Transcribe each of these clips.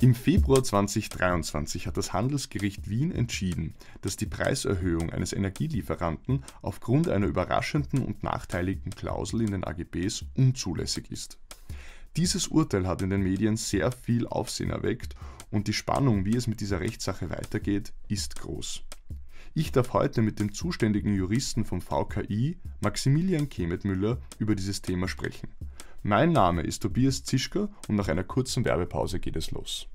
Im Februar 2023 hat das Handelsgericht Wien entschieden, dass die Preiserhöhung eines Energielieferanten aufgrund einer überraschenden und nachteiligen Klausel in den AGBs unzulässig ist. Dieses Urteil hat in den Medien sehr viel Aufsehen erweckt und die Spannung, wie es mit dieser Rechtssache weitergeht, ist groß. Ich darf heute mit dem zuständigen Juristen vom VKI, Maximilian Kemetmüller, über dieses Thema sprechen. Mein Name ist Tobias Zischka und nach einer kurzen Werbepause geht es los.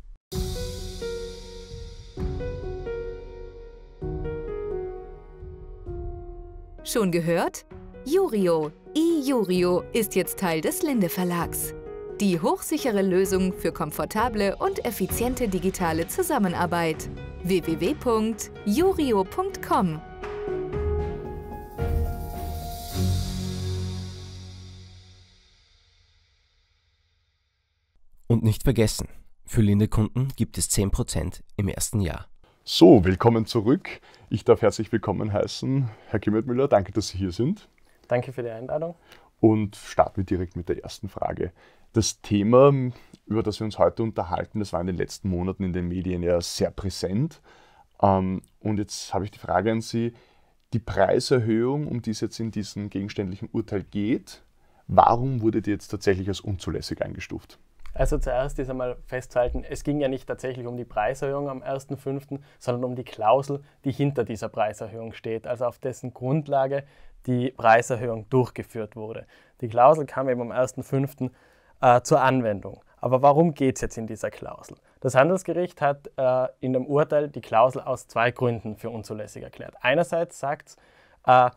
Schon gehört? Jurio, iJurio ist jetzt Teil des Linde Verlags. Die hochsichere Lösung für komfortable und effiziente digitale Zusammenarbeit. www.jurio.com Und nicht vergessen, für Linde-Kunden gibt es 10% im ersten Jahr. So, willkommen zurück. Ich darf herzlich willkommen heißen. Herr Kimmelmüller, danke, dass Sie hier sind. Danke für die Einladung. Und starten wir direkt mit der ersten Frage. Das Thema, über das wir uns heute unterhalten, das war in den letzten Monaten in den Medien ja sehr präsent. Ähm, und jetzt habe ich die Frage an Sie. Die Preiserhöhung, um die es jetzt in diesem gegenständlichen Urteil geht, warum wurde die jetzt tatsächlich als unzulässig eingestuft? Also zuerst ist einmal festzuhalten, es ging ja nicht tatsächlich um die Preiserhöhung am 1.5., sondern um die Klausel, die hinter dieser Preiserhöhung steht, also auf dessen Grundlage die Preiserhöhung durchgeführt wurde. Die Klausel kam eben am 1.5. Äh, zur Anwendung. Aber warum geht es jetzt in dieser Klausel? Das Handelsgericht hat äh, in dem Urteil die Klausel aus zwei Gründen für unzulässig erklärt. Einerseits sagt es, äh,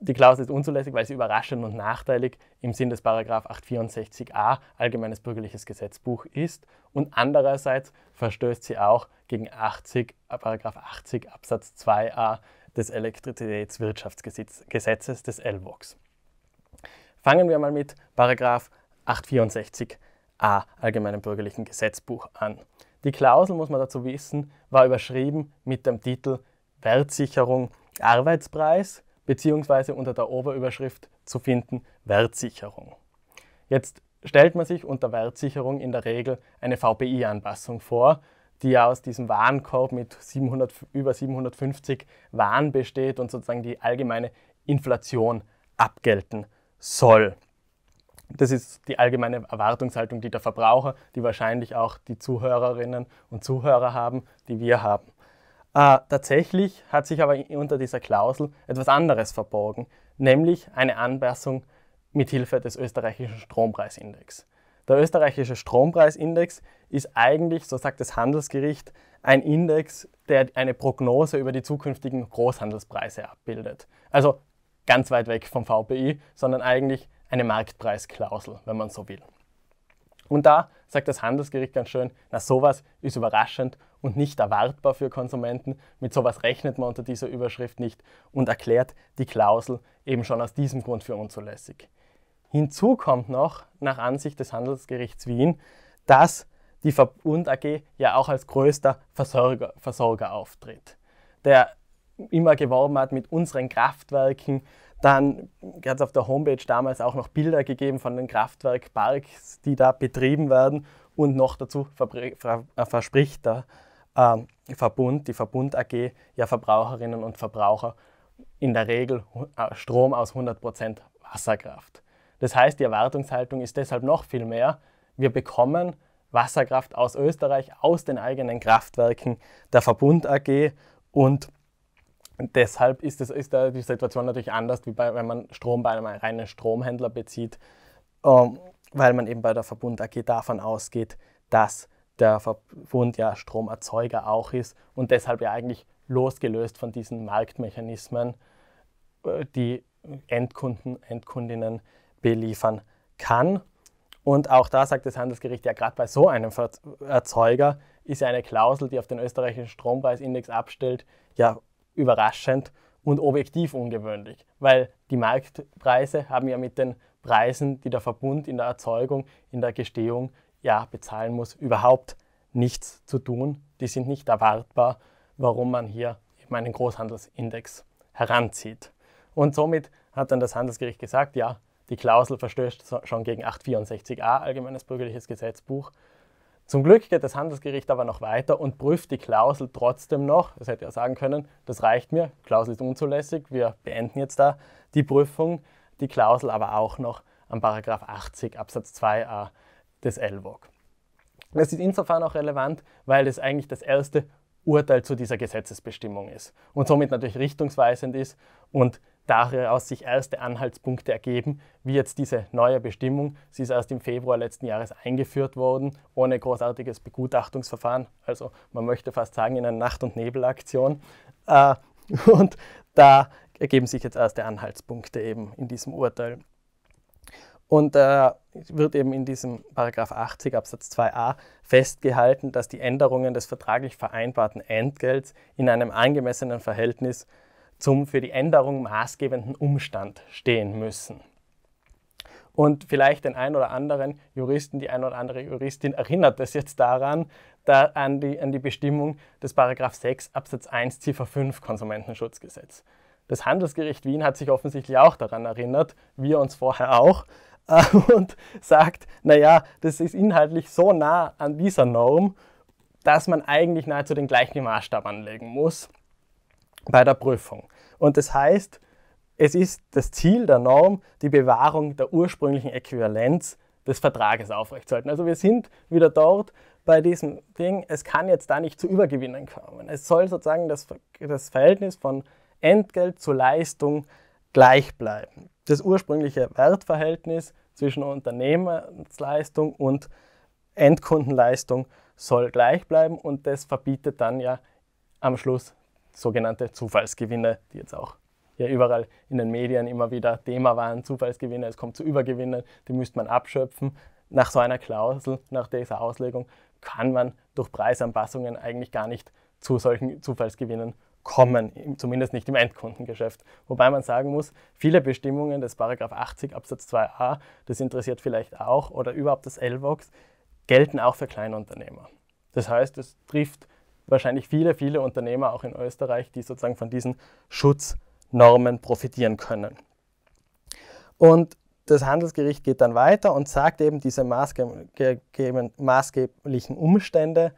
die Klausel ist unzulässig, weil sie überraschend und nachteilig im Sinn des 864a Allgemeines Bürgerliches Gesetzbuch ist und andererseits verstößt sie auch gegen 80, 80 äh, Absatz 2a des Elektrizitätswirtschaftsgesetzes des LVOX. Fangen wir mal mit 864a Allgemeinem Bürgerlichen Gesetzbuch an. Die Klausel, muss man dazu wissen, war überschrieben mit dem Titel Wertsicherung Arbeitspreis beziehungsweise unter der Oberüberschrift zu finden Wertsicherung. Jetzt stellt man sich unter Wertsicherung in der Regel eine VPI-Anpassung vor, die aus diesem Warenkorb mit 700, über 750 Waren besteht und sozusagen die allgemeine Inflation abgelten soll. Das ist die allgemeine Erwartungshaltung, die der Verbraucher, die wahrscheinlich auch die Zuhörerinnen und Zuhörer haben, die wir haben. Äh, tatsächlich hat sich aber unter dieser Klausel etwas anderes verborgen, nämlich eine Anpassung mithilfe des österreichischen Strompreisindex. Der österreichische Strompreisindex ist eigentlich, so sagt das Handelsgericht, ein Index, der eine Prognose über die zukünftigen Großhandelspreise abbildet. Also ganz weit weg vom VPI, sondern eigentlich eine Marktpreisklausel, wenn man so will. Und da sagt das Handelsgericht ganz schön, na sowas ist überraschend und nicht erwartbar für Konsumenten. Mit sowas rechnet man unter dieser Überschrift nicht und erklärt die Klausel eben schon aus diesem Grund für unzulässig. Hinzu kommt noch, nach Ansicht des Handelsgerichts Wien, dass die Verbund AG ja auch als größter Versorger, Versorger auftritt, der immer geworben hat mit unseren Kraftwerken, dann hat es auf der Homepage damals auch noch Bilder gegeben von den Kraftwerkparks, die da betrieben werden. Und noch dazu äh, verspricht der ähm, Verbund, die Verbund AG, ja Verbraucherinnen und Verbraucher in der Regel äh, Strom aus 100% Wasserkraft. Das heißt, die Erwartungshaltung ist deshalb noch viel mehr. Wir bekommen Wasserkraft aus Österreich, aus den eigenen Kraftwerken der Verbund AG und und deshalb ist, das, ist da die Situation natürlich anders, wie bei, wenn man Strom bei einem reinen Stromhändler bezieht, ähm, weil man eben bei der Verbund AG davon ausgeht, dass der Verbund ja Stromerzeuger auch ist und deshalb ja eigentlich losgelöst von diesen Marktmechanismen äh, die Endkunden, Endkundinnen beliefern kann. Und auch da sagt das Handelsgericht ja gerade bei so einem Erzeuger ist ja eine Klausel, die auf den österreichischen Strompreisindex abstellt, ja überraschend und objektiv ungewöhnlich, weil die Marktpreise haben ja mit den Preisen, die der Verbund in der Erzeugung, in der Gestehung ja bezahlen muss, überhaupt nichts zu tun. Die sind nicht erwartbar, warum man hier eben einen Großhandelsindex heranzieht. Und somit hat dann das Handelsgericht gesagt, ja, die Klausel verstößt schon gegen 864a Allgemeines Bürgerliches Gesetzbuch zum Glück geht das Handelsgericht aber noch weiter und prüft die Klausel trotzdem noch. Das hätte ja sagen können, das reicht mir, Klausel ist unzulässig, wir beenden jetzt da die Prüfung, die Klausel aber auch noch am Paragraph 80 Absatz 2a des LWOG. Das ist insofern auch relevant, weil es eigentlich das erste Urteil zu dieser Gesetzesbestimmung ist und somit natürlich richtungsweisend ist und daraus sich erste Anhaltspunkte ergeben, wie jetzt diese neue Bestimmung. Sie ist erst im Februar letzten Jahres eingeführt worden, ohne großartiges Begutachtungsverfahren. Also man möchte fast sagen in einer Nacht- und Nebelaktion. Äh, und da ergeben sich jetzt erste Anhaltspunkte eben in diesem Urteil. Und äh, wird eben in diesem Paragraph 80 Absatz 2a festgehalten, dass die Änderungen des vertraglich vereinbarten Entgelts in einem angemessenen Verhältnis zum für die Änderung maßgebenden Umstand stehen müssen. Und vielleicht den ein oder anderen Juristen, die ein oder andere Juristin erinnert das jetzt daran, da an, die, an die Bestimmung des Paragraph 6 Absatz 1 Ziffer 5 Konsumentenschutzgesetz. Das Handelsgericht Wien hat sich offensichtlich auch daran erinnert, wir uns vorher auch, äh, und sagt, naja, das ist inhaltlich so nah an dieser Norm, dass man eigentlich nahezu den gleichen Maßstab anlegen muss bei der Prüfung. Und das heißt, es ist das Ziel der Norm, die Bewahrung der ursprünglichen Äquivalenz des Vertrages aufrechtzuerhalten. Also wir sind wieder dort bei diesem Ding, es kann jetzt da nicht zu Übergewinnen kommen. Es soll sozusagen das, das Verhältnis von Entgelt zu Leistung gleich bleiben. Das ursprüngliche Wertverhältnis zwischen Unternehmensleistung und Endkundenleistung soll gleich bleiben und das verbietet dann ja am Schluss sogenannte Zufallsgewinne, die jetzt auch ja überall in den Medien immer wieder Thema waren. Zufallsgewinne, es kommt zu Übergewinnen, die müsste man abschöpfen. Nach so einer Klausel, nach dieser Auslegung, kann man durch Preisanpassungen eigentlich gar nicht zu solchen Zufallsgewinnen kommen, zumindest nicht im Endkundengeschäft. Wobei man sagen muss, viele Bestimmungen des Paragraph 80 Absatz 2a, das interessiert vielleicht auch, oder überhaupt das LVOX, gelten auch für Kleinunternehmer. Das heißt, es trifft wahrscheinlich viele, viele Unternehmer auch in Österreich, die sozusagen von diesen Schutznormen profitieren können. Und das Handelsgericht geht dann weiter und sagt eben, diese maßgeblichen Umstände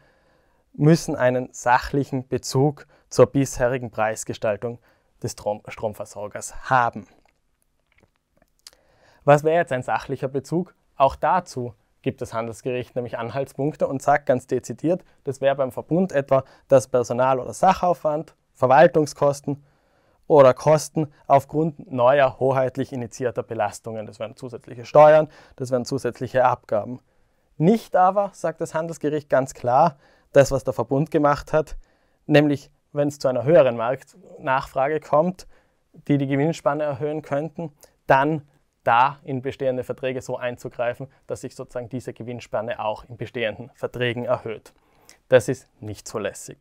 müssen einen sachlichen Bezug zur bisherigen Preisgestaltung des Strom Stromversorgers haben. Was wäre jetzt ein sachlicher Bezug? Auch dazu gibt das Handelsgericht nämlich Anhaltspunkte und sagt ganz dezidiert, das wäre beim Verbund etwa, das Personal- oder Sachaufwand, Verwaltungskosten oder Kosten aufgrund neuer hoheitlich initiierter Belastungen, das wären zusätzliche Steuern, das wären zusätzliche Abgaben. Nicht aber, sagt das Handelsgericht ganz klar, das, was der Verbund gemacht hat, nämlich wenn es zu einer höheren Marktnachfrage kommt, die die Gewinnspanne erhöhen könnten, dann da in bestehende Verträge so einzugreifen, dass sich sozusagen diese Gewinnspanne auch in bestehenden Verträgen erhöht. Das ist nicht zulässig.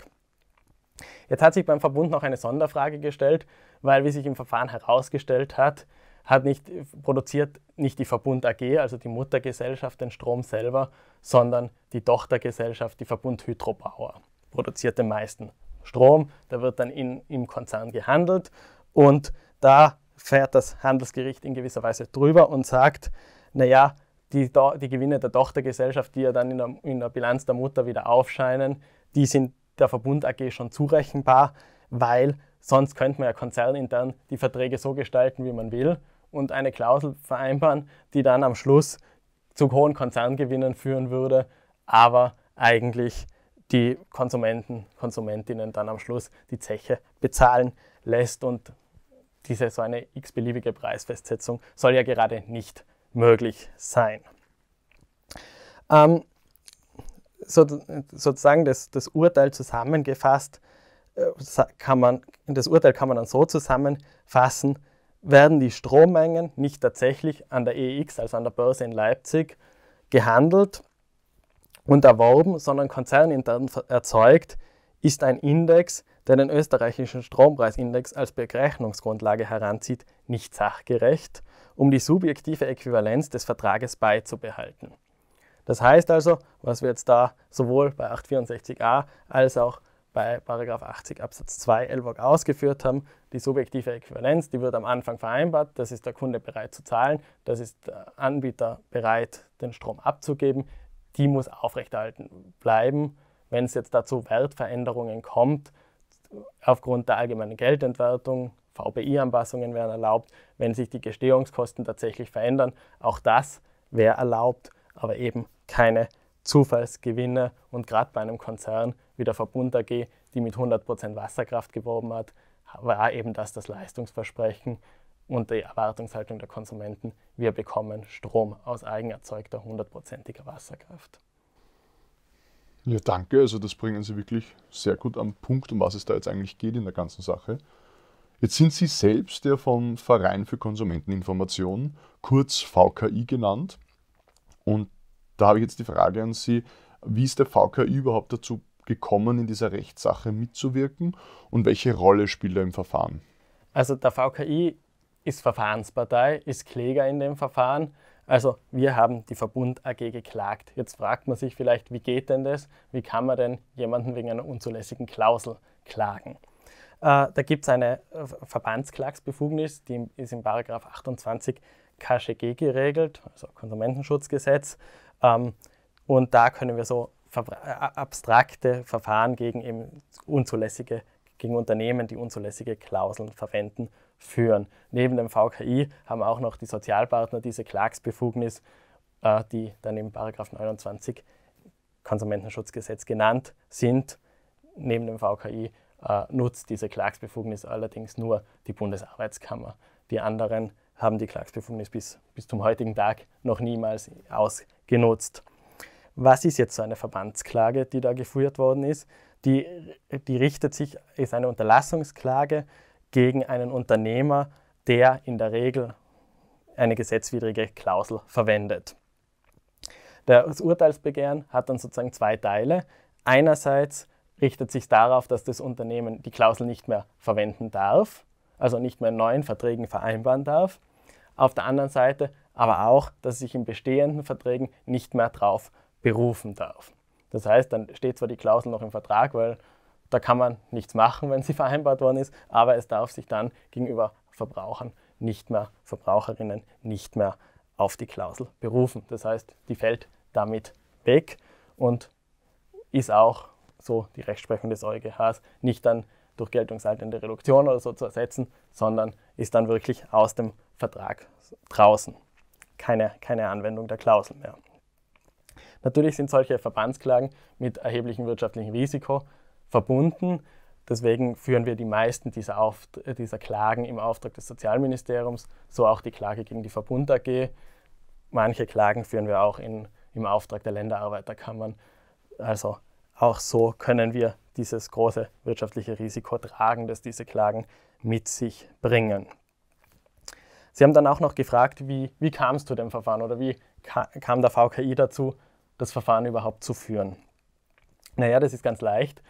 Jetzt hat sich beim Verbund noch eine Sonderfrage gestellt, weil, wie sich im Verfahren herausgestellt hat, hat nicht, äh, produziert nicht die Verbund AG, also die Muttergesellschaft, den Strom selber, sondern die Tochtergesellschaft, die Verbund Hydrobauer, produziert den meisten Strom. Da wird dann in, im Konzern gehandelt und da fährt das Handelsgericht in gewisser Weise drüber und sagt, naja, die, die Gewinne der Tochtergesellschaft, die ja dann in der, in der Bilanz der Mutter wieder aufscheinen, die sind der Verbund AG schon zurechenbar, weil sonst könnte man ja konzernintern die Verträge so gestalten, wie man will und eine Klausel vereinbaren, die dann am Schluss zu hohen Konzerngewinnen führen würde, aber eigentlich die Konsumenten, Konsumentinnen dann am Schluss die Zeche bezahlen lässt und diese so eine x-beliebige Preisfestsetzung soll ja gerade nicht möglich sein. Ähm, so, sozusagen das, das, Urteil zusammengefasst, äh, kann man, das Urteil kann man dann so zusammenfassen, werden die Strommengen nicht tatsächlich an der EEX, also an der Börse in Leipzig, gehandelt und erworben, sondern konzernintern erzeugt, ist ein Index, der den österreichischen Strompreisindex als Berechnungsgrundlage heranzieht, nicht sachgerecht, um die subjektive Äquivalenz des Vertrages beizubehalten. Das heißt also, was wir jetzt da sowohl bei 864a als auch bei 80 Absatz 2 LWOG ausgeführt haben, die subjektive Äquivalenz, die wird am Anfang vereinbart, das ist der Kunde bereit zu zahlen, das ist der Anbieter bereit, den Strom abzugeben, die muss aufrechterhalten bleiben. Wenn es jetzt dazu Wertveränderungen kommt, aufgrund der allgemeinen Geldentwertung, VBI-Anpassungen wären erlaubt, wenn sich die Gestehungskosten tatsächlich verändern, auch das wäre erlaubt, aber eben keine Zufallsgewinne und gerade bei einem Konzern wie der Verbund AG, die mit 100% Wasserkraft geworben hat, war eben das das Leistungsversprechen und die Erwartungshaltung der Konsumenten, wir bekommen Strom aus eigenerzeugter 100%iger Wasserkraft. Ja, danke. Also das bringen Sie wirklich sehr gut am Punkt, um was es da jetzt eigentlich geht in der ganzen Sache. Jetzt sind Sie selbst der vom Verein für Konsumenteninformation, kurz VKI genannt. Und da habe ich jetzt die Frage an Sie, wie ist der VKI überhaupt dazu gekommen, in dieser Rechtssache mitzuwirken und welche Rolle spielt er im Verfahren? Also der VKI ist Verfahrenspartei, ist Kläger in dem Verfahren also wir haben die Verbund AG geklagt. Jetzt fragt man sich vielleicht, wie geht denn das? Wie kann man denn jemanden wegen einer unzulässigen Klausel klagen? Äh, da gibt es eine äh, Verbandsklagsbefugnis, die ist in 28 KSchG geregelt, also Konsumentenschutzgesetz. Ähm, und da können wir so äh, abstrakte Verfahren gegen eben unzulässige, gegen Unternehmen, die unzulässige Klauseln verwenden führen. Neben dem VKI haben auch noch die Sozialpartner diese Klagsbefugnis, äh, die dann im 29 Konsumentenschutzgesetz genannt sind. Neben dem VKI äh, nutzt diese Klagsbefugnis allerdings nur die Bundesarbeitskammer. Die anderen haben die Klagsbefugnis bis, bis zum heutigen Tag noch niemals ausgenutzt. Was ist jetzt so eine Verbandsklage, die da geführt worden ist? Die, die richtet sich, ist eine Unterlassungsklage, gegen einen Unternehmer, der in der Regel eine gesetzwidrige Klausel verwendet. Das Urteilsbegehren hat dann sozusagen zwei Teile. Einerseits richtet sich darauf, dass das Unternehmen die Klausel nicht mehr verwenden darf, also nicht mehr in neuen Verträgen vereinbaren darf. Auf der anderen Seite aber auch, dass es sich in bestehenden Verträgen nicht mehr darauf berufen darf. Das heißt, dann steht zwar die Klausel noch im Vertrag, weil da kann man nichts machen, wenn sie vereinbart worden ist, aber es darf sich dann gegenüber Verbrauchern nicht mehr, Verbraucherinnen nicht mehr auf die Klausel berufen. Das heißt, die fällt damit weg und ist auch, so die Rechtsprechung des EuGHs, nicht dann durch geltungshaltende Reduktion oder so zu ersetzen, sondern ist dann wirklich aus dem Vertrag draußen. Keine, keine Anwendung der Klausel mehr. Natürlich sind solche Verbandsklagen mit erheblichem wirtschaftlichen Risiko verbunden. Deswegen führen wir die meisten dieser, Auft äh, dieser Klagen im Auftrag des Sozialministeriums, so auch die Klage gegen die Verbund AG. Manche Klagen führen wir auch in, im Auftrag der Länderarbeiterkammern. Also auch so können wir dieses große wirtschaftliche Risiko tragen, das diese Klagen mit sich bringen. Sie haben dann auch noch gefragt, wie, wie kam es zu dem Verfahren oder wie ka kam der VKI dazu, das Verfahren überhaupt zu führen? Naja, das ist ganz leicht.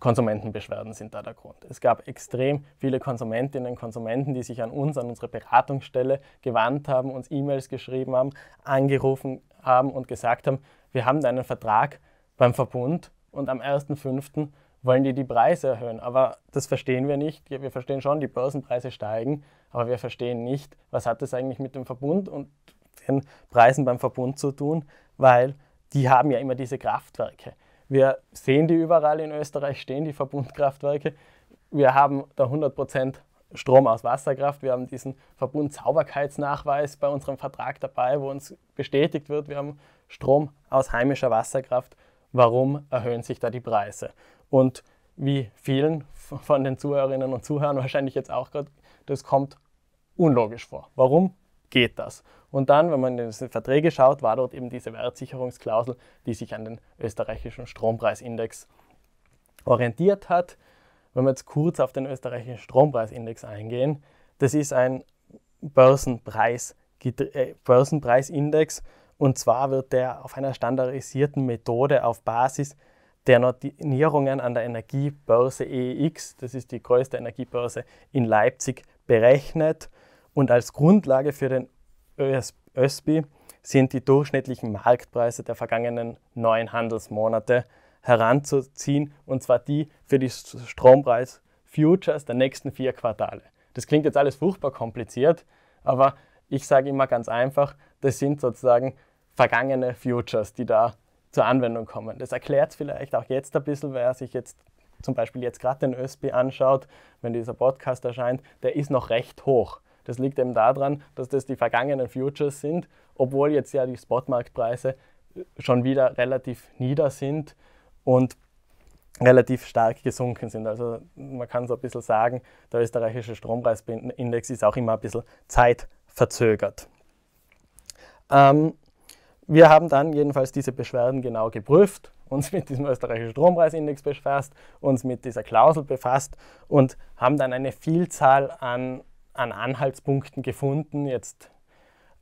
Konsumentenbeschwerden sind da der Grund. Es gab extrem viele Konsumentinnen und Konsumenten, die sich an uns, an unsere Beratungsstelle gewandt haben, uns E-Mails geschrieben haben, angerufen haben und gesagt haben, wir haben einen Vertrag beim Verbund und am 1.5. wollen die die Preise erhöhen. Aber das verstehen wir nicht. Wir verstehen schon, die Börsenpreise steigen, aber wir verstehen nicht, was hat das eigentlich mit dem Verbund und den Preisen beim Verbund zu tun, weil die haben ja immer diese Kraftwerke. Wir sehen die überall in Österreich, stehen die Verbundkraftwerke. Wir haben da 100 Prozent Strom aus Wasserkraft. Wir haben diesen Verbund bei unserem Vertrag dabei, wo uns bestätigt wird, wir haben Strom aus heimischer Wasserkraft. Warum erhöhen sich da die Preise? Und wie vielen von den Zuhörerinnen und Zuhörern wahrscheinlich jetzt auch gerade, das kommt unlogisch vor. Warum geht das. Und dann, wenn man in diese Verträge schaut, war dort eben diese Wertsicherungsklausel, die sich an den österreichischen Strompreisindex orientiert hat. Wenn wir jetzt kurz auf den österreichischen Strompreisindex eingehen, das ist ein Börsenpreis, äh, Börsenpreisindex und zwar wird der auf einer standardisierten Methode auf Basis der Notierungen an der Energiebörse EEX, das ist die größte Energiebörse in Leipzig, berechnet und als Grundlage für den ÖSBI sind die durchschnittlichen Marktpreise der vergangenen neun Handelsmonate heranzuziehen, und zwar die für die Strompreis-Futures der nächsten vier Quartale. Das klingt jetzt alles furchtbar kompliziert, aber ich sage immer ganz einfach, das sind sozusagen vergangene Futures, die da zur Anwendung kommen. Das erklärt es vielleicht auch jetzt ein bisschen, wer sich jetzt zum Beispiel jetzt gerade den ÖSB anschaut, wenn dieser Podcast erscheint, der ist noch recht hoch. Das liegt eben daran, dass das die vergangenen Futures sind, obwohl jetzt ja die Spotmarktpreise äh, schon wieder relativ nieder sind und relativ stark gesunken sind. Also man kann so ein bisschen sagen, der österreichische Strompreisindex ist auch immer ein bisschen zeitverzögert. Ähm, wir haben dann jedenfalls diese Beschwerden genau geprüft, uns mit diesem österreichischen Strompreisindex befasst, uns mit dieser Klausel befasst und haben dann eine Vielzahl an an Anhaltspunkten gefunden, jetzt,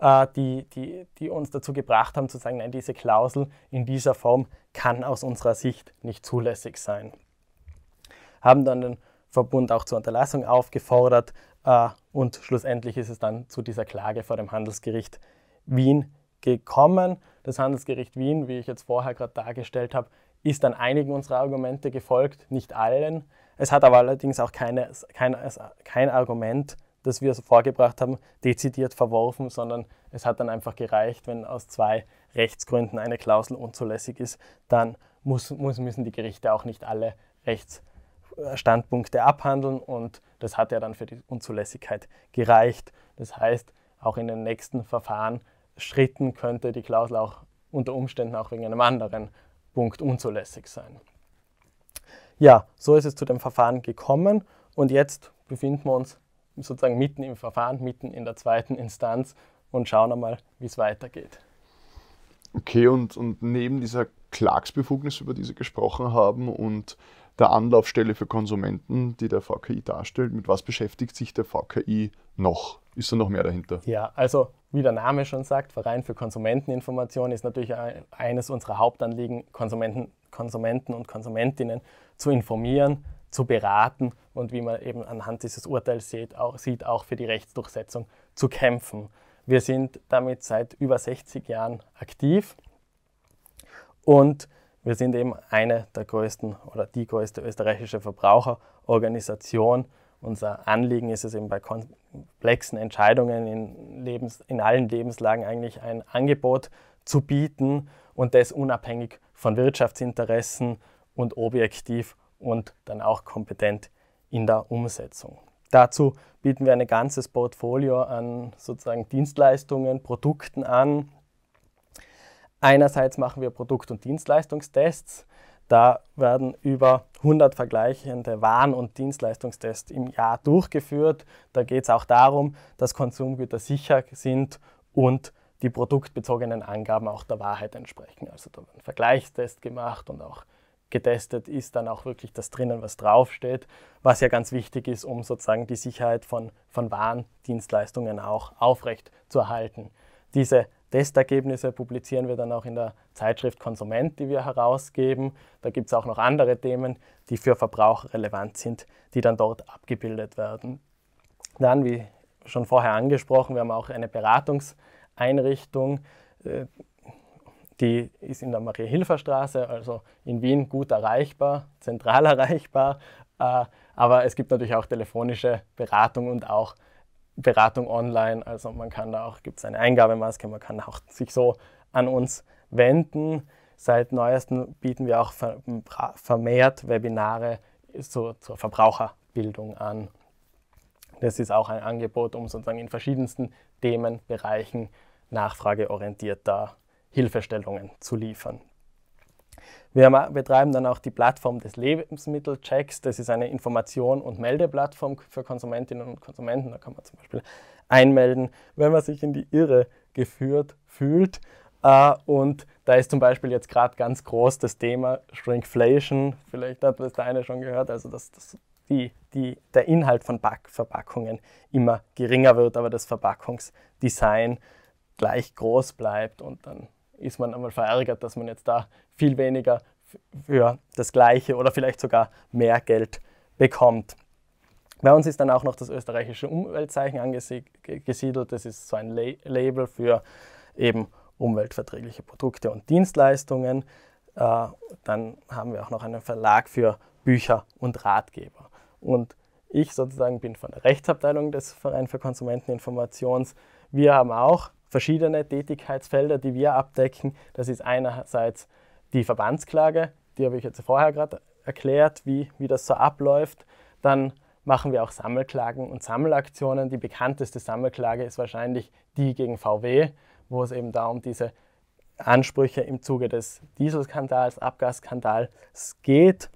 äh, die, die, die uns dazu gebracht haben zu sagen, nein, diese Klausel in dieser Form kann aus unserer Sicht nicht zulässig sein. Haben dann den Verbund auch zur Unterlassung aufgefordert äh, und schlussendlich ist es dann zu dieser Klage vor dem Handelsgericht Wien gekommen. Das Handelsgericht Wien, wie ich jetzt vorher gerade dargestellt habe, ist dann einigen unserer Argumente gefolgt, nicht allen. Es hat aber allerdings auch keine, kein, kein Argument das wir vorgebracht haben, dezidiert verworfen, sondern es hat dann einfach gereicht, wenn aus zwei Rechtsgründen eine Klausel unzulässig ist, dann muss, muss, müssen die Gerichte auch nicht alle Rechtsstandpunkte abhandeln und das hat ja dann für die Unzulässigkeit gereicht. Das heißt, auch in den nächsten Verfahren Schritten könnte die Klausel auch unter Umständen auch wegen einem anderen Punkt unzulässig sein. Ja, so ist es zu dem Verfahren gekommen und jetzt befinden wir uns sozusagen mitten im Verfahren, mitten in der zweiten Instanz und schauen einmal, wie es weitergeht. Okay, und, und neben dieser Klagsbefugnis, über die Sie gesprochen haben, und der Anlaufstelle für Konsumenten, die der VKI darstellt, mit was beschäftigt sich der VKI noch? Ist da noch mehr dahinter? Ja, also wie der Name schon sagt, Verein für Konsumenteninformation ist natürlich eines unserer Hauptanliegen, Konsumenten, Konsumenten und Konsumentinnen zu informieren, zu beraten und wie man eben anhand dieses Urteils sieht, auch, sieht, auch für die Rechtsdurchsetzung zu kämpfen. Wir sind damit seit über 60 Jahren aktiv und wir sind eben eine der größten oder die größte österreichische Verbraucherorganisation. Unser Anliegen ist es eben bei komplexen Entscheidungen in, Lebens-, in allen Lebenslagen eigentlich ein Angebot zu bieten und das unabhängig von Wirtschaftsinteressen und objektiv und dann auch kompetent in der Umsetzung. Dazu bieten wir ein ganzes Portfolio an sozusagen Dienstleistungen, Produkten an. Einerseits machen wir Produkt- und Dienstleistungstests. Da werden über 100 vergleichende Waren- und Dienstleistungstests im Jahr durchgeführt. Da geht es auch darum, dass Konsumgüter sicher sind und die produktbezogenen Angaben auch der Wahrheit entsprechen. Also da wird ein Vergleichstest gemacht und auch getestet, ist dann auch wirklich das drinnen, was draufsteht, was ja ganz wichtig ist, um sozusagen die Sicherheit von, von Warendienstleistungen auch aufrecht zu erhalten. Diese Testergebnisse publizieren wir dann auch in der Zeitschrift Konsument, die wir herausgeben. Da gibt es auch noch andere Themen, die für Verbraucher relevant sind, die dann dort abgebildet werden. Dann, wie schon vorher angesprochen, wir haben auch eine Beratungseinrichtung, äh, die ist in der Maria-Hilfer-Straße, also in Wien gut erreichbar, zentral erreichbar. Äh, aber es gibt natürlich auch telefonische Beratung und auch Beratung online. Also man kann da auch, gibt es eine Eingabemaske, man kann auch sich so an uns wenden. Seit neuestem bieten wir auch vermehrt Webinare zur, zur Verbraucherbildung an. Das ist auch ein Angebot, um sozusagen in verschiedensten Themenbereichen nachfrageorientierter Hilfestellungen zu liefern. Wir betreiben dann auch die Plattform des Lebensmittelchecks. Das ist eine Information- und Meldeplattform für Konsumentinnen und Konsumenten. Da kann man zum Beispiel einmelden, wenn man sich in die Irre geführt fühlt. Äh, und da ist zum Beispiel jetzt gerade ganz groß das Thema Shrinkflation. Vielleicht hat das der eine schon gehört, also dass, dass die, die, der Inhalt von Back Verpackungen immer geringer wird, aber das Verpackungsdesign gleich groß bleibt und dann ist man einmal verärgert, dass man jetzt da viel weniger für das gleiche oder vielleicht sogar mehr Geld bekommt. Bei uns ist dann auch noch das österreichische Umweltzeichen angesiedelt. Das ist so ein Label für eben umweltverträgliche Produkte und Dienstleistungen. Äh, dann haben wir auch noch einen Verlag für Bücher und Ratgeber. Und ich sozusagen bin von der Rechtsabteilung des Vereins für Konsumenteninformations. Wir haben auch verschiedene Tätigkeitsfelder, die wir abdecken. Das ist einerseits die Verbandsklage, die habe ich jetzt vorher gerade erklärt, wie, wie das so abläuft. Dann machen wir auch Sammelklagen und Sammelaktionen. Die bekannteste Sammelklage ist wahrscheinlich die gegen VW, wo es eben da um diese Ansprüche im Zuge des Dieselskandals, Abgasskandals geht.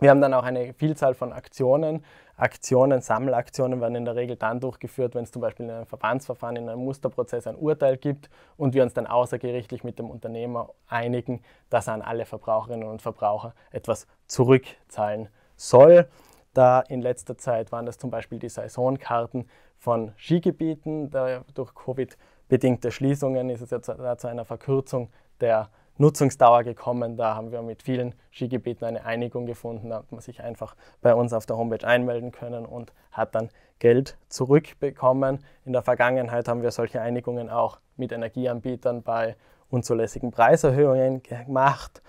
Wir haben dann auch eine Vielzahl von Aktionen, Aktionen, Sammelaktionen werden in der Regel dann durchgeführt, wenn es zum Beispiel in einem Verbandsverfahren, in einem Musterprozess ein Urteil gibt und wir uns dann außergerichtlich mit dem Unternehmer einigen, dass er an alle Verbraucherinnen und Verbraucher etwas zurückzahlen soll. Da in letzter Zeit waren das zum Beispiel die Saisonkarten von Skigebieten. durch Covid bedingte Schließungen ist es ja zu, zu einer Verkürzung der Nutzungsdauer gekommen. Da haben wir mit vielen Skigebieten eine Einigung gefunden. Da hat man sich einfach bei uns auf der Homepage einmelden können und hat dann Geld zurückbekommen. In der Vergangenheit haben wir solche Einigungen auch mit Energieanbietern bei unzulässigen Preiserhöhungen gemacht.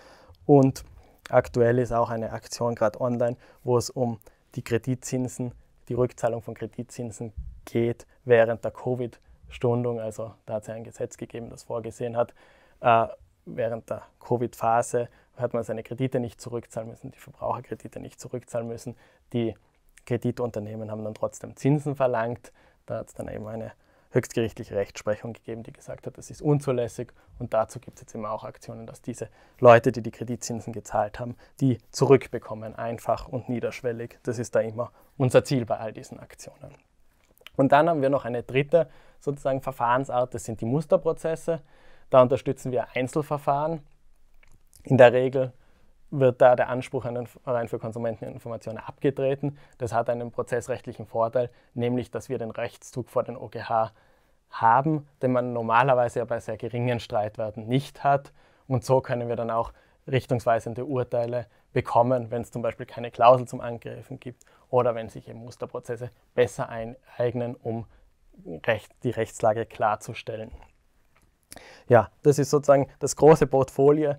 Und aktuell ist auch eine Aktion gerade online, wo es um die Kreditzinsen, die Rückzahlung von Kreditzinsen geht während der Covid-Stundung. Also da hat es ja ein Gesetz gegeben, das vorgesehen hat, äh, während der Covid-Phase hat man seine Kredite nicht zurückzahlen müssen, die Verbraucherkredite nicht zurückzahlen müssen. Die Kreditunternehmen haben dann trotzdem Zinsen verlangt. Da hat es dann eben eine höchstgerichtliche Rechtsprechung gegeben, die gesagt hat, das ist unzulässig. Und dazu gibt es jetzt eben auch Aktionen, dass diese Leute, die die Kreditzinsen gezahlt haben, die zurückbekommen, einfach und niederschwellig. Das ist da immer unser Ziel bei all diesen Aktionen. Und dann haben wir noch eine dritte sozusagen Verfahrensart, das sind die Musterprozesse. Da unterstützen wir Einzelverfahren. In der Regel wird da der Anspruch an den Verein für Konsumenteninformationen abgetreten. Das hat einen prozessrechtlichen Vorteil, nämlich dass wir den Rechtszug vor den OGH haben, den man normalerweise ja bei sehr geringen Streitwerten nicht hat. Und so können wir dann auch richtungsweisende Urteile bekommen, wenn es zum Beispiel keine Klausel zum Angreifen gibt oder wenn sich eben Musterprozesse besser eignen, um die Rechtslage klarzustellen. Ja, das ist sozusagen das große Portfolio,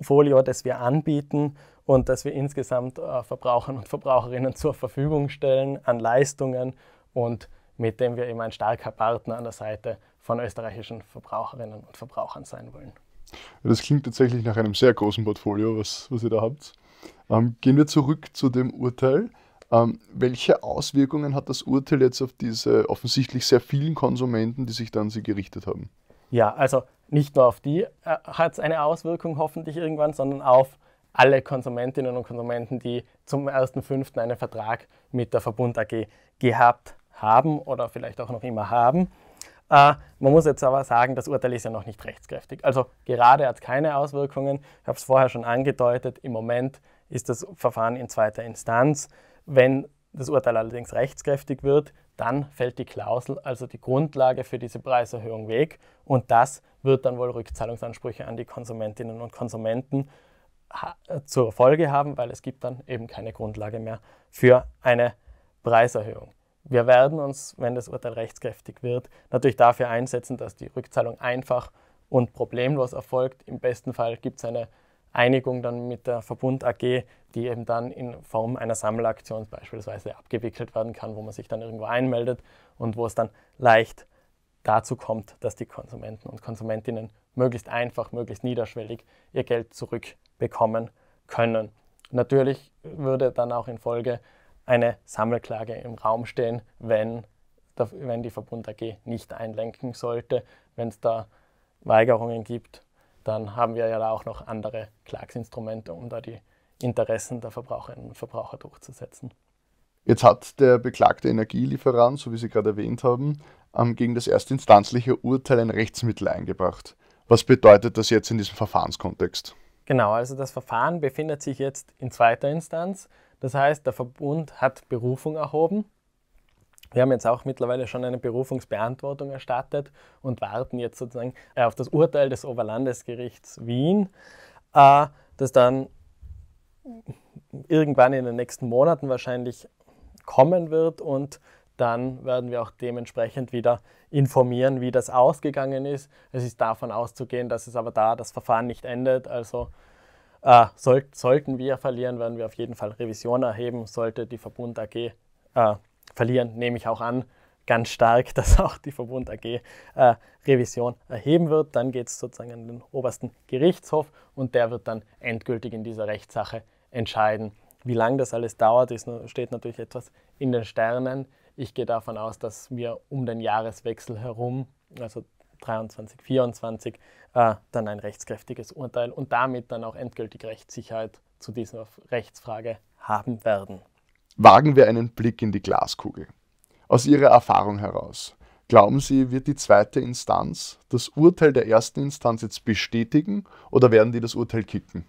Folio, das wir anbieten und das wir insgesamt äh, Verbrauchern und Verbraucherinnen zur Verfügung stellen an Leistungen und mit dem wir eben ein starker Partner an der Seite von österreichischen Verbraucherinnen und Verbrauchern sein wollen. Das klingt tatsächlich nach einem sehr großen Portfolio, was, was ihr da habt. Ähm, gehen wir zurück zu dem Urteil. Ähm, welche Auswirkungen hat das Urteil jetzt auf diese offensichtlich sehr vielen Konsumenten, die sich dann an sie gerichtet haben? Ja, also nicht nur auf die äh, hat es eine Auswirkung hoffentlich irgendwann, sondern auf alle Konsumentinnen und Konsumenten, die zum 1.5. einen Vertrag mit der Verbund AG gehabt haben oder vielleicht auch noch immer haben. Äh, man muss jetzt aber sagen, das Urteil ist ja noch nicht rechtskräftig. Also gerade hat es keine Auswirkungen. Ich habe es vorher schon angedeutet. Im Moment ist das Verfahren in zweiter Instanz. Wenn das Urteil allerdings rechtskräftig wird, dann fällt die Klausel, also die Grundlage für diese Preiserhöhung weg und das wird dann wohl Rückzahlungsansprüche an die Konsumentinnen und Konsumenten zur Folge haben, weil es gibt dann eben keine Grundlage mehr für eine Preiserhöhung. Wir werden uns, wenn das Urteil rechtskräftig wird, natürlich dafür einsetzen, dass die Rückzahlung einfach und problemlos erfolgt. Im besten Fall gibt es eine Einigung dann mit der Verbund AG, die eben dann in Form einer Sammelaktion beispielsweise abgewickelt werden kann, wo man sich dann irgendwo einmeldet und wo es dann leicht dazu kommt, dass die Konsumenten und Konsumentinnen möglichst einfach, möglichst niederschwellig ihr Geld zurückbekommen können. Natürlich würde dann auch in Folge eine Sammelklage im Raum stehen, wenn, wenn die Verbund AG nicht einlenken sollte, wenn es da Weigerungen gibt dann haben wir ja da auch noch andere Klagsinstrumente, um da die Interessen der Verbraucherinnen und Verbraucher durchzusetzen. Jetzt hat der beklagte Energielieferant, so wie Sie gerade erwähnt haben, ähm, gegen das erstinstanzliche Urteil ein Rechtsmittel eingebracht. Was bedeutet das jetzt in diesem Verfahrenskontext? Genau, also das Verfahren befindet sich jetzt in zweiter Instanz. Das heißt, der Verbund hat Berufung erhoben wir haben jetzt auch mittlerweile schon eine Berufungsbeantwortung erstattet und warten jetzt sozusagen äh, auf das Urteil des Oberlandesgerichts Wien, äh, das dann irgendwann in den nächsten Monaten wahrscheinlich kommen wird und dann werden wir auch dementsprechend wieder informieren, wie das ausgegangen ist. Es ist davon auszugehen, dass es aber da das Verfahren nicht endet. Also äh, soll, sollten wir verlieren, werden wir auf jeden Fall Revision erheben, sollte die Verbund AG äh, verlieren, nehme ich auch an, ganz stark, dass auch die Verbund AG äh, Revision erheben wird. Dann geht es sozusagen an den obersten Gerichtshof und der wird dann endgültig in dieser Rechtssache entscheiden. Wie lange das alles dauert, ist, steht natürlich etwas in den Sternen. Ich gehe davon aus, dass wir um den Jahreswechsel herum, also 23, 24, äh, dann ein rechtskräftiges Urteil und damit dann auch endgültig Rechtssicherheit zu dieser Rechtsfrage haben werden. Wagen wir einen Blick in die Glaskugel. Aus Ihrer Erfahrung heraus, glauben Sie, wird die zweite Instanz das Urteil der ersten Instanz jetzt bestätigen oder werden die das Urteil kicken?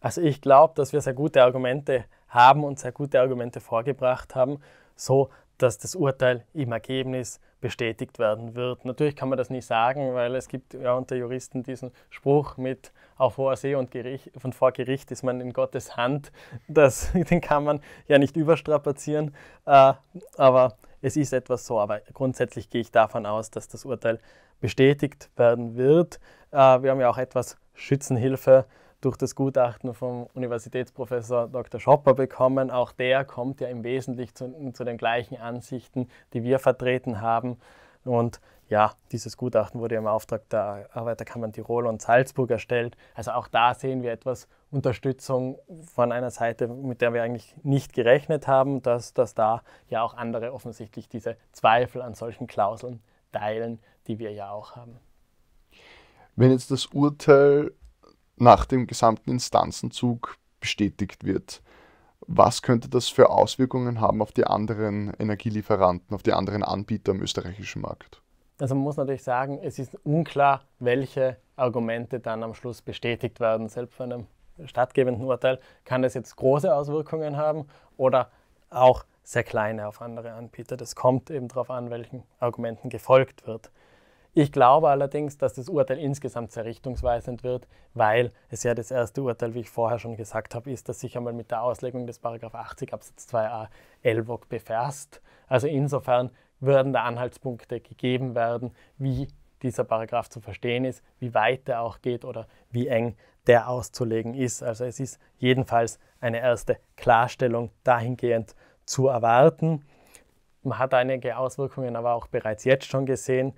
Also ich glaube, dass wir sehr gute Argumente haben und sehr gute Argumente vorgebracht haben, so dass das Urteil im Ergebnis bestätigt werden wird. Natürlich kann man das nicht sagen, weil es gibt ja unter Juristen diesen Spruch mit auf hoher See und Gericht, von vor Gericht ist man in Gottes Hand. Das, den kann man ja nicht überstrapazieren, äh, aber es ist etwas so. Aber grundsätzlich gehe ich davon aus, dass das Urteil bestätigt werden wird. Äh, wir haben ja auch etwas Schützenhilfe durch das Gutachten vom Universitätsprofessor Dr. Schopper bekommen. Auch der kommt ja im Wesentlichen zu, zu, den gleichen Ansichten, die wir vertreten haben. Und ja, dieses Gutachten wurde im Auftrag der Arbeiterkammern Tirol und Salzburg erstellt. Also auch da sehen wir etwas Unterstützung von einer Seite, mit der wir eigentlich nicht gerechnet haben, dass, dass da ja auch andere offensichtlich diese Zweifel an solchen Klauseln teilen, die wir ja auch haben. Wenn jetzt das Urteil nach dem gesamten Instanzenzug bestätigt wird. Was könnte das für Auswirkungen haben auf die anderen Energielieferanten, auf die anderen Anbieter am österreichischen Markt? Also man muss natürlich sagen, es ist unklar, welche Argumente dann am Schluss bestätigt werden. Selbst bei einem stattgebenden Urteil kann es jetzt große Auswirkungen haben oder auch sehr kleine auf andere Anbieter. Das kommt eben darauf an, welchen Argumenten gefolgt wird. Ich glaube allerdings, dass das Urteil insgesamt sehr richtungsweisend wird, weil es ja das erste Urteil, wie ich vorher schon gesagt habe, ist, dass sich einmal mit der Auslegung des 80 Absatz 2a LWOG befasst. Also insofern würden da Anhaltspunkte gegeben werden, wie dieser Paragraph zu verstehen ist, wie weit der auch geht oder wie eng der auszulegen ist. Also es ist jedenfalls eine erste Klarstellung dahingehend zu erwarten. Man hat einige Auswirkungen aber auch bereits jetzt schon gesehen.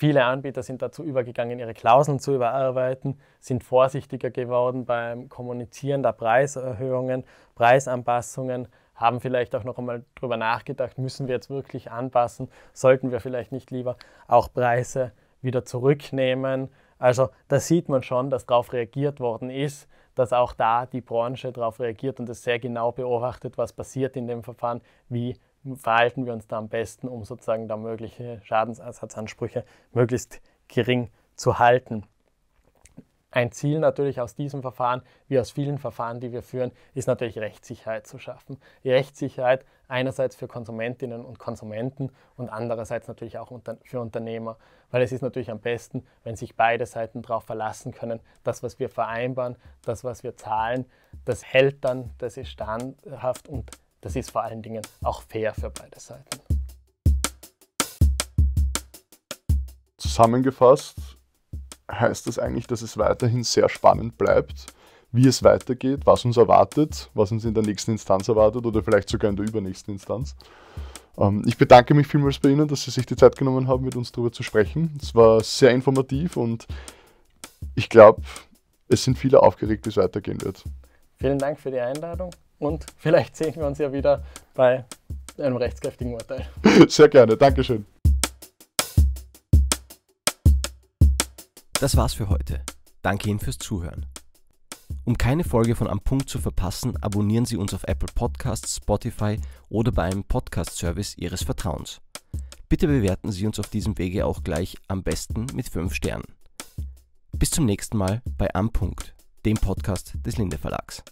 Viele Anbieter sind dazu übergegangen, ihre Klauseln zu überarbeiten, sind vorsichtiger geworden beim Kommunizieren der Preiserhöhungen, Preisanpassungen, haben vielleicht auch noch einmal darüber nachgedacht, müssen wir jetzt wirklich anpassen, sollten wir vielleicht nicht lieber auch Preise wieder zurücknehmen. Also da sieht man schon, dass darauf reagiert worden ist, dass auch da die Branche darauf reagiert und es sehr genau beobachtet, was passiert in dem Verfahren, wie verhalten wir uns da am besten, um sozusagen da mögliche Schadensersatzansprüche möglichst gering zu halten. Ein Ziel natürlich aus diesem Verfahren, wie aus vielen Verfahren, die wir führen, ist natürlich Rechtssicherheit zu schaffen. Rechtssicherheit einerseits für Konsumentinnen und Konsumenten und andererseits natürlich auch für Unternehmer, weil es ist natürlich am besten, wenn sich beide Seiten darauf verlassen können, das, was wir vereinbaren, das, was wir zahlen, das hält dann, das ist standhaft und das ist vor allen Dingen auch fair für beide Seiten. Zusammengefasst heißt das eigentlich, dass es weiterhin sehr spannend bleibt, wie es weitergeht, was uns erwartet, was uns in der nächsten Instanz erwartet oder vielleicht sogar in der übernächsten Instanz. Ähm, ich bedanke mich vielmals bei Ihnen, dass Sie sich die Zeit genommen haben, mit uns darüber zu sprechen. Es war sehr informativ und ich glaube, es sind viele aufgeregt, wie es weitergehen wird. Vielen Dank für die Einladung und vielleicht sehen wir uns ja wieder bei einem rechtskräftigen Urteil. Sehr gerne, Dankeschön. Das war's für heute. Danke Ihnen fürs Zuhören. Um keine Folge von Am Punkt zu verpassen, abonnieren Sie uns auf Apple Podcasts, Spotify oder bei einem Podcast-Service Ihres Vertrauens. Bitte bewerten Sie uns auf diesem Wege auch gleich am besten mit 5 Sternen. Bis zum nächsten Mal bei Am Punkt, dem Podcast des Linde Verlags.